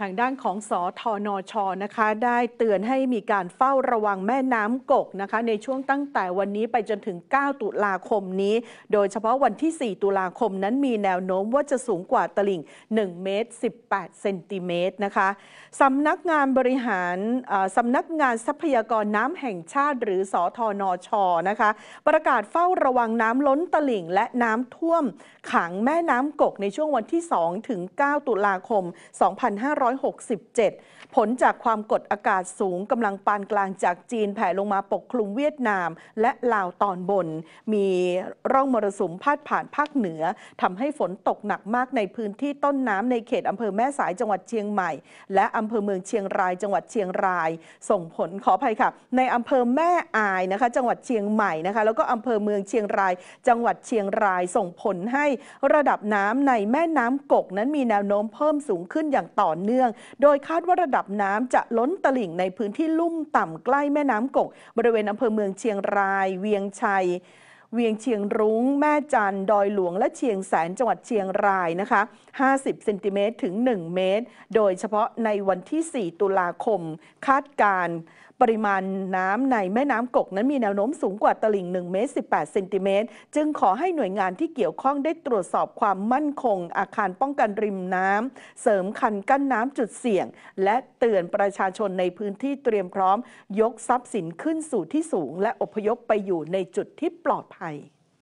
ทางด้านของสอทอนอชอนะคะ ได้เตือนให้มีการเฝ้าระวังแม่น้ำกกนะคะในช่วงตั้งแต่วันนี้ไปจนถึง 9 ตุลาคมนี้ โดยเฉพาะวันที่ 4 ตุลาคมนั้นมีแนวโน้มว่าจะสูงกว่าตลิ่ง 1 เมตร18เซนติเมตรนะคะสำนักงานบริหารสำนักงานทรัพยากรน้ำแห่งชาติ หรือสอทอนอชอนะคะประกาศเฝ้าระวังน้ำล้นตลิ่งและน้ำท่วม ขังแม่น้ำกกในช่วงวันที่2ถึง9ตุลาคม 2500 1 5 6 7 ผลจากความกดอากาศสูงกำลังปานกลางจากจีนแผ่ลงมาปกคลุมเวียดนามและลาวตอนบน มีร่องมรสุมพาดผ่านภาคเหนือทำให้ฝนตกหนักมากในพื้นที่ต้นน้ำในเขตอำเภอแม่สายจังหวัดเชียงใหม่ และอำเภอเมืองเชียงราย จังหวัดเชียงรายส่งผลขออภัยค่ะ ในอำเภอแม่อายนะคะจังหวัดเชียงใหม่นะคะแล้วก็อำเภอเมืองเชียงราย จังหวัดเชียงรายส่งผลให้ระดับน้ำในแม่น้ำกกนั้นมีแนวโน้มเพิ่มสูงขึ้นอย่างต่อเนื่องเนื่องโดยคาดว่าระดับน้ำจะล้นตลิ่งในพื้นที่ลุ่มต่ำใกล้แม่น้ำกก บริเวณอำเภอเมืองเชียงราย เวียงชัย เวียงเชียงรุง้ง แม่จัน ดอยหลวงและเชียงแสน จังหวัดเชียงรายนะคะ 50เซนติเมตรถึง1เมตร โดยเฉพาะในวันที่ 4 ตุลาคม คาดการปริมาณน้ำในแม่น้ำกกนั้นมีแนวโน้มสูงกว่าตลิ่ง1เมตร18เซนติเมตรจึงขอให้หน่วยงานที่เกี่ยวข้องได้ตรวจสอบความมั่นคงอาคารป้องกันริมน้ำ เสริมคันกั้นน้ำจุดเสี่ยง และเตือนประชาชนในพื้นที่เตรียมพร้อมยกทรัพย์สินขึ้นสู่ที่สูงและอพยพไปอยู่ในจุดที่ปลอดภัย